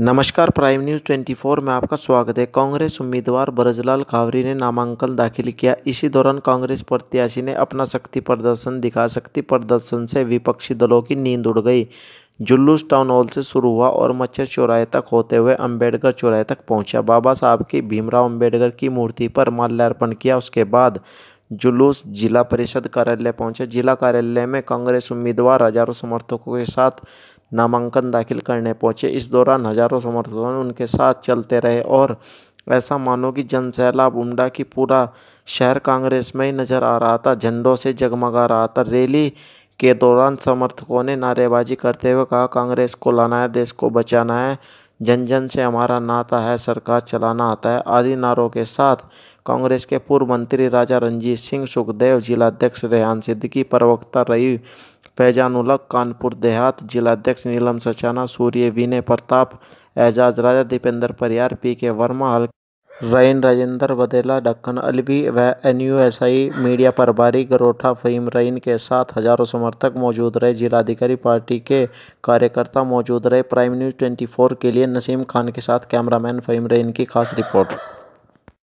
नमस्कार prime news 24 में आपका स्वागत है कांग्रेस उम्मीदवार ब्रजलाल कावरी ने नामांकन दाखिल किया इसी दौरान कांग्रेस प्रत्याशी ने अपना शक्ति प्रदर्शन दिखा शक्ति प्रदर्शन से विपक्षी दलों की नींद उड़ गई जुल्लूस टाउन हॉल से शुरू हुआ और मच्छर चौराहे तक होते हुए अंबेडकर चौराहे तक पहुंचा बाबा साहब की भीमराव अम्बेडकर की मूर्ति पर माल्यार्पण किया उसके बाद जुलूस जिला परिषद कार्यालय पहुंचे जिला कार्यालय में कांग्रेस उम्मीदवार हजारों समर्थकों के साथ नामांकन दाखिल करने पहुंचे इस दौरान हजारों समर्थकों ने उनके साथ चलते रहे और ऐसा मानो कि जन सैलाब उमडा की पूरा शहर कांग्रेस में ही नजर आ रहा था झंडों से जगमगा रहा था रैली के दौरान समर्थकों ने नारेबाजी करते हुए कहा कांग्रेस को लाना है देश को बचाना है जन जन से हमारा नाता है सरकार चलाना आता है आदि नारों के साथ कांग्रेस के पूर्व मंत्री राजा रंजीत सिंह सुखदेव जिलाध्यक्ष रेहान सिद्दीकी प्रवक्ता रही फैजानुलक कानपुर देहात जिलाध्यक्ष नीलम सचाना सूर्य विनय प्रताप एजाज राजा दीपेंद्र परियार पी के वर्मा हल्के रैन राजेंद्र वधेला डक्कन अलवी व एनयूएसआई मीडिया प्रभारी गरोठा फहीम रईन के साथ हजारों समर्थक मौजूद रहे जिलाधिकारी पार्टी के कार्यकर्ता मौजूद रहे प्राइम न्यूज़ 24 के लिए नसीम खान के साथ कैमरामैन फहीम रईन की खास रिपोर्ट